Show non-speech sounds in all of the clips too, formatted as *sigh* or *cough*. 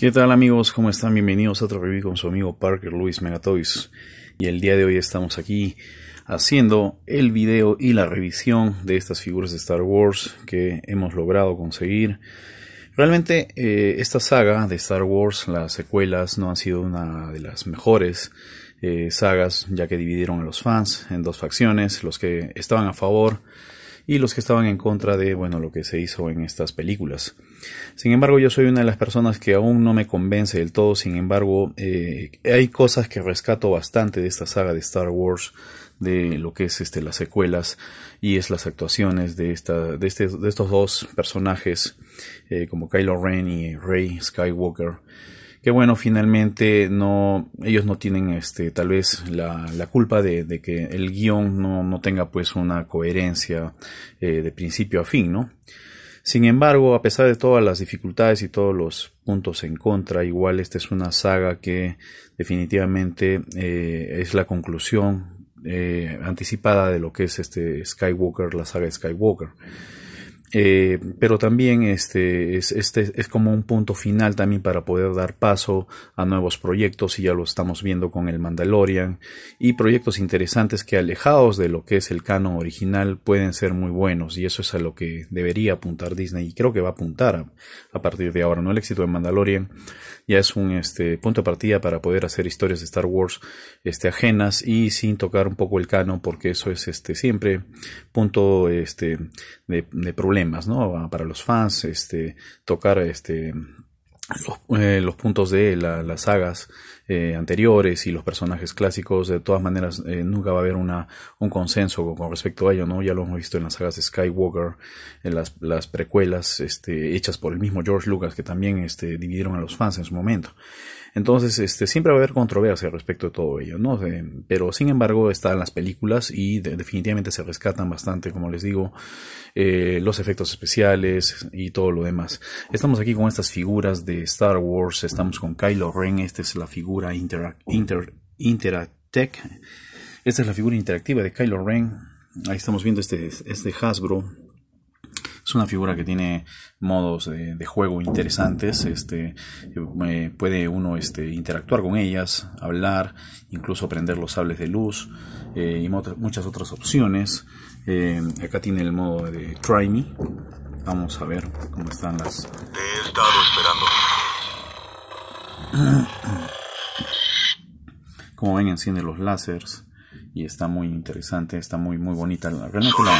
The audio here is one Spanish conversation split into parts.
¿Qué tal amigos? ¿Cómo están? Bienvenidos a otro review con su amigo Parker Luis Megatoys. Y el día de hoy estamos aquí haciendo el video y la revisión de estas figuras de Star Wars que hemos logrado conseguir. Realmente eh, esta saga de Star Wars, las secuelas, no han sido una de las mejores eh, sagas ya que dividieron a los fans en dos facciones, los que estaban a favor y los que estaban en contra de, bueno, lo que se hizo en estas películas. Sin embargo, yo soy una de las personas que aún no me convence del todo, sin embargo, eh, hay cosas que rescato bastante de esta saga de Star Wars, de lo que es este, las secuelas y es las actuaciones de, este, de, estos dos personajes eh, como Kylo Ren y Rey Skywalker que bueno, finalmente no, ellos no tienen este, tal vez la, culpa de, que el guión no, tenga pues una coherencia eh, de principio a fin, ¿no? Sin embargo, a pesar de todas las dificultades y todos los puntos en contra, igual esta es una saga que definitivamente eh, es la conclusión eh, anticipada de lo que es este Skywalker, la saga Skywalker. Eh, pero también este es, este es como un punto final también para poder dar paso a nuevos proyectos y ya lo estamos viendo con el Mandalorian y proyectos interesantes que alejados de lo que es el canon original pueden ser muy buenos y eso es a lo que debería apuntar Disney y creo que va a apuntar a, partir de ahora no el éxito de Mandalorian ya es un este punto de partida para poder hacer historias de Star Wars este ajenas y sin tocar un poco el canon porque eso es este siempre punto este de, de problema ¿no? Ah, para los fans, este, tocar este, los, eh, puntos de las sagas eh, anteriores y los personajes clásicos, de todas maneras, eh, nunca va a haber una, un consenso con, respecto a ello, ¿no? Ya lo hemos visto en las sagas de Skywalker, en las, las precuelas este, hechas por el mismo George Lucas, que también este, dividieron a los fans en su momento. Entonces, este, siempre va a haber controversia respecto de todo ello, ¿no? Eh, pero sin embargo, están las películas y definitivamente se rescatan bastante, como les digo, eh, los efectos especiales y todo lo demás. Estamos aquí con estas figuras de Star Wars, estamos con Kylo Ren, esta es la figura Interact Inter esta es la figura interactiva de Kylo Ren. Ahí estamos viendo este, este Hasbro es una figura que tiene modos de, juego interesantes. Este, eh, puede uno este, interactuar con ellas, hablar, incluso aprender los sables de luz eh, y muchas otras opciones. Eh, acá tiene el modo de Try Me. Vamos a ver cómo están las. he estado esperando. *clears throat* Como ven, enciende los lásers y está muy interesante, está muy muy bonita. Realmente la,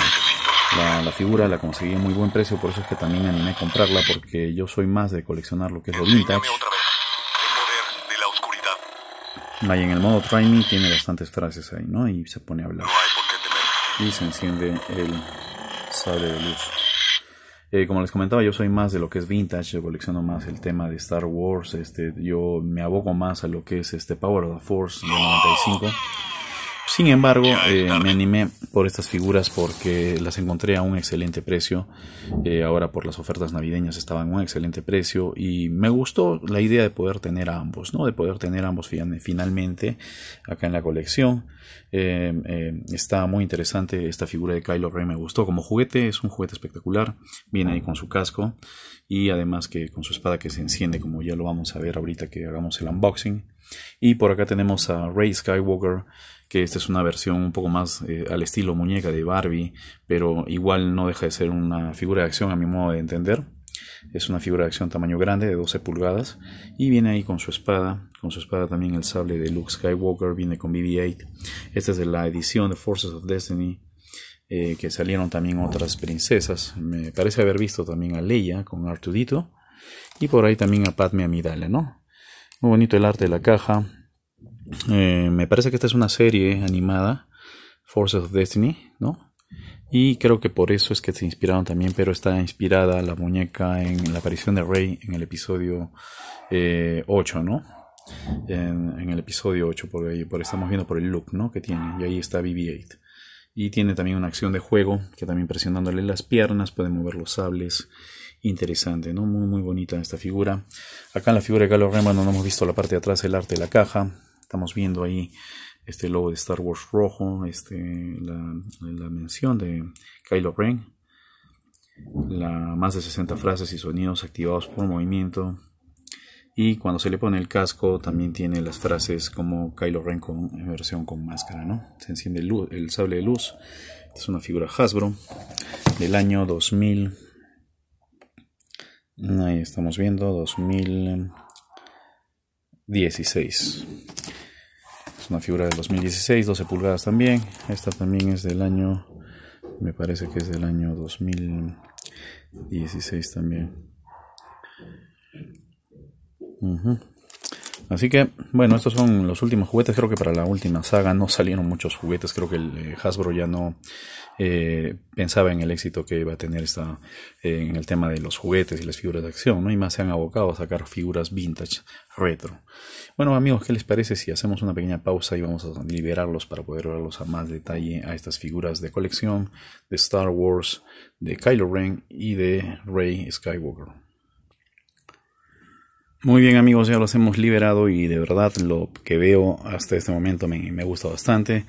la, figura la conseguí a muy buen precio, por eso es que también me animé a comprarla, porque yo soy más de coleccionar lo que es lo vintage. Ahí en el modo Try tiene bastantes frases ahí, ¿no? Y se pone a hablar. Y se enciende el sable de luz. Eh, como les comentaba, yo soy más de lo que es vintage, yo colecciono más el tema de Star Wars, este, yo me abogo más a lo que es este Power of the Force 95. Sin embargo, eh, me animé por estas figuras porque las encontré a un excelente precio. Eh, ahora por las ofertas navideñas estaban a un excelente precio y me gustó la idea de poder tener a ambos, ¿no? De poder tener ambos finalmente acá en la colección. Eh, está muy interesante esta figura de Kylo Ren, me gustó como juguete, es un juguete espectacular. Viene ahí con su casco y además que con su espada que se enciende, como ya lo vamos a ver ahorita que hagamos el unboxing. Y por acá tenemos a Rey Skywalker que esta es una versión un poco más eh, al estilo muñeca de Barbie, pero igual no deja de ser una figura de acción a mi modo de entender. Es una figura de acción tamaño grande de 12 pulgadas y viene ahí con su espada, con su espada también el sable de Luke Skywalker, viene con BB-8. Esta es de la edición de Forces of Destiny. Eh, que salieron también otras princesas. Me parece haber visto también a Leia con Artudito. Y por ahí también a Padme Amidala, ¿no? Muy bonito el arte de la caja. Eh, me parece que esta es una serie animada, Forces of Destiny, ¿no? Y creo que por eso es que se inspiraron también, pero está inspirada la muñeca en la aparición de Rey en el episodio 8, eh, ¿no? En, el episodio 8, por ahí, por, estamos viendo por el look, ¿no? Que tiene, y ahí está BB-8. Y tiene también una acción de juego, que también presionándole las piernas puede mover los sables interesante, ¿no? Muy, bonita esta figura. Acá en la figura de Galo Rembrandt no hemos visto la parte de atrás, el arte de la caja estamos viendo ahí este logo de Star Wars rojo, este, la, mención de Kylo Ren, la, más de 60 frases y sonidos activados por movimiento. Y cuando se le pone el casco, también tiene las frases como Kylo Ren con, en versión con máscara, ¿no? Se enciende el, el sable de luz. Es una figura Hasbro del año 2000. Ahí estamos viendo, 2016 una figura de 2016, 12 pulgadas también. Esta también es del año, me parece que es del año 2016 también. Así que, bueno, estos son los últimos juguetes. Creo que para la última saga no salieron muchos juguetes. Creo que el eh, Hasbro ya no eh, pensaba en el éxito que iba a tener esta, eh, en el tema de los juguetes y las figuras de acción, ¿no? Y más se han abocado a sacar figuras vintage, retro. Bueno, amigos, ¿qué les parece si hacemos una pequeña pausa y vamos a liberarlos para poder verlos a más detalle a estas figuras de colección de Star Wars, de Kylo Ren y de Rey Skywalker? Muy bien amigos, ya los hemos liberado y de verdad lo que veo hasta este momento me, gusta bastante.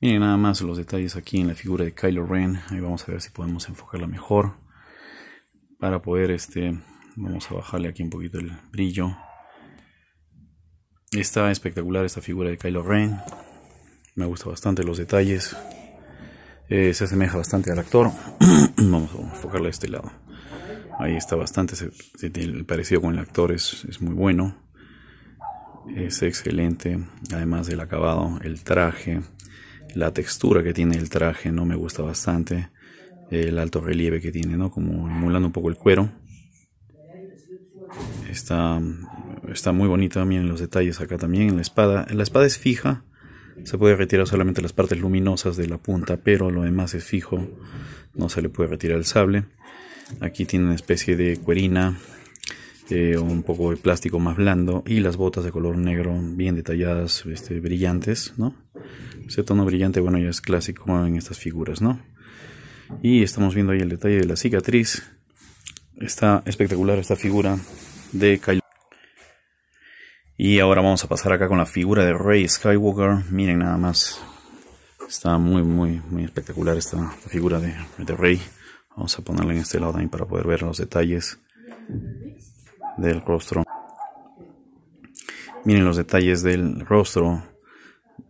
Miren nada más los detalles aquí en la figura de Kylo Ren. Ahí vamos a ver si podemos enfocarla mejor. Para poder, este, vamos a bajarle aquí un poquito el brillo. Está espectacular esta figura de Kylo Ren. Me gusta bastante los detalles. Eh, se asemeja bastante al actor. *clears throat* vamos a enfocarla de este lado ahí está bastante. el parecido con el actor es, muy bueno. Es excelente. Además del acabado, el traje, la textura que tiene el traje, ¿no? Me gusta bastante. El alto relieve que tiene, ¿no? Como emulando un poco el cuero. Está, está muy bonito también los detalles acá también. en La espada, la espada es fija. Se puede retirar solamente las partes luminosas de la punta, pero lo demás es fijo. No se le puede retirar el sable. Aquí tiene una especie de cuerina, eh, un poco de plástico más blando y las botas de color negro bien detalladas, este, brillantes, ¿no? Ese tono brillante, bueno, ya es clásico en estas figuras, Y estamos viendo ahí el detalle de la cicatriz. Está espectacular esta figura de Kylo. Y ahora vamos a pasar acá con la figura de Rey Skywalker. Miren nada más. Está muy, muy, muy espectacular esta figura de, de Rey. Vamos a ponerle en este lado también para poder ver los detalles del rostro. Miren los detalles del rostro,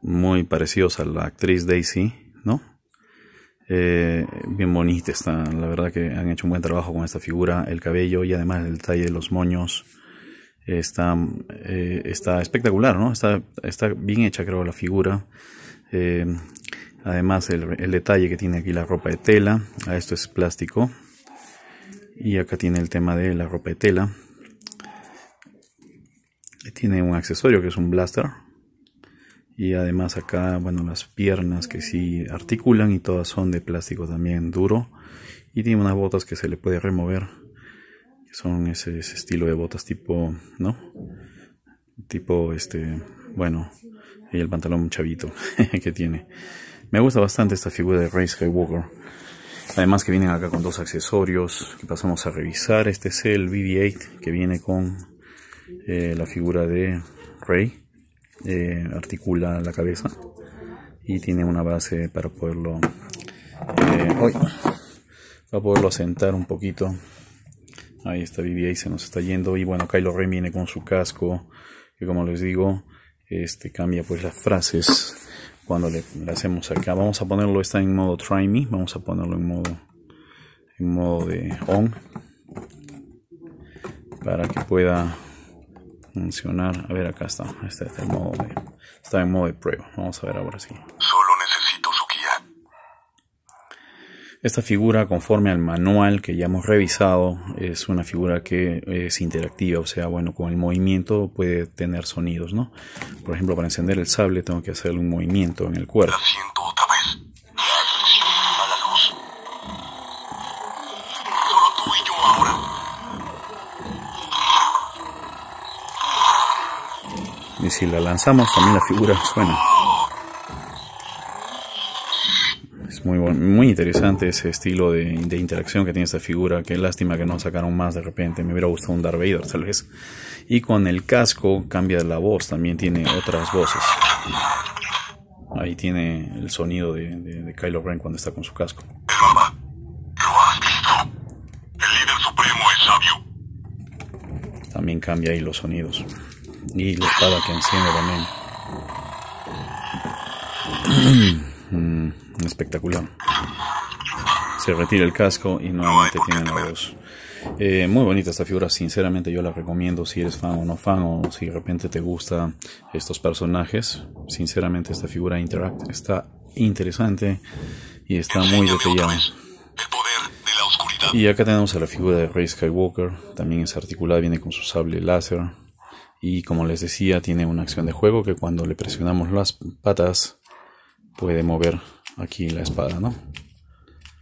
muy parecidos a la actriz Daisy, ¿no? Eh, bien bonita está, la verdad que han hecho un buen trabajo con esta figura, el cabello y además el detalle de los moños eh, está, eh, está espectacular, ¿no? Está, está bien hecha creo la figura. Además el, detalle que tiene aquí la ropa de tela. esto es plástico. Y acá tiene el tema de la ropa de tela. Tiene un accesorio que es un blaster. Y además acá, bueno, las piernas que sí articulan y todas son de plástico también duro. Y tiene unas botas que se le puede remover. Son ese, ese estilo de botas tipo, ¿no? Tipo, este, bueno, y el pantalón chavito *laughs* que tiene. Me gusta bastante esta figura de Rey Skywalker. Además que vienen acá con dos accesorios que pasamos a revisar. Este es el BB-8 que viene con eh, la figura de Rey. Eh, articula la cabeza y tiene una base para poderlo eh, sentar un poquito. Ahí está BB-8 se nos está yendo y bueno Kylo Ren viene con su casco que como les digo este cambia pues las frases cuando le, hacemos acá vamos a ponerlo está en modo try me vamos a ponerlo en modo en modo de on para que pueda funcionar a ver acá está este está en modo de, está en modo de prueba vamos a ver ahora sí Esta figura, conforme al manual que ya hemos revisado, es una figura que es interactiva, o sea, bueno, con el movimiento puede tener sonidos, ¿no? Por ejemplo, para encender el sable tengo que hacer un movimiento en el cuerpo. Y si la lanzamos, también la figura suena. muy, muy interesante ese estilo de, de, interacción que tiene esta figura. Qué lástima que no sacaron más de repente. Me hubiera gustado un Darth Vader tal vez. Y con el casco cambia la voz. También tiene otras voces. Ahí tiene el sonido de, Kylo Ren cuando está con su casco. También cambia ahí los sonidos. Y la espada que enciende también. *clears throat* Mm, espectacular. Se retira el casco y nuevamente tiene la eh, muy bonita esta figura, sinceramente yo la recomiendo si eres fan o no fan o si de repente te gustan estos personajes. Sinceramente esta figura Interact está interesante y está muy detallada. Y acá tenemos a la figura de Rey Skywalker, también es articulada, viene con su sable láser. Y como les decía, tiene una acción de juego que cuando le presionamos las patas, puede mover aquí la espada, ¿no?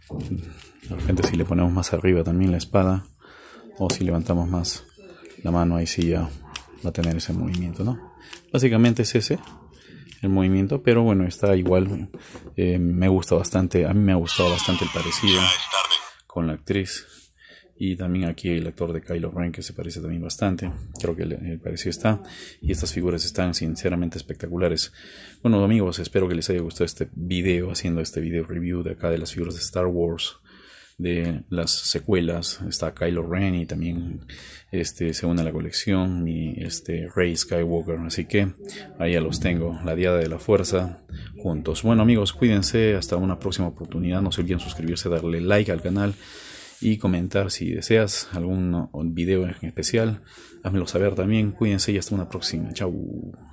De repente si le ponemos más arriba también la espada o si levantamos más la mano, ahí sí ya va a tener ese movimiento, ¿no? Básicamente es ese el movimiento, pero bueno, está igual. Eh, me gusta bastante, a mí me ha gustado bastante el parecido con la actriz. Y también aquí el actor de Kylo Ren que se parece también bastante. Creo que el, parecido está. Y estas figuras están sinceramente espectaculares. Bueno amigos, espero que les haya gustado este video. Haciendo este video review de acá de las figuras de Star Wars. De las secuelas. Está Kylo Ren y también este, se une a la colección. Y este Rey Skywalker. Así que ahí ya los tengo. La Diada de la Fuerza juntos. Bueno amigos, cuídense. Hasta una próxima oportunidad. No se olviden suscribirse, darle like al canal y comentar si deseas algún video en especial. Házmelo saber también. Cuídense y hasta una próxima. Chau.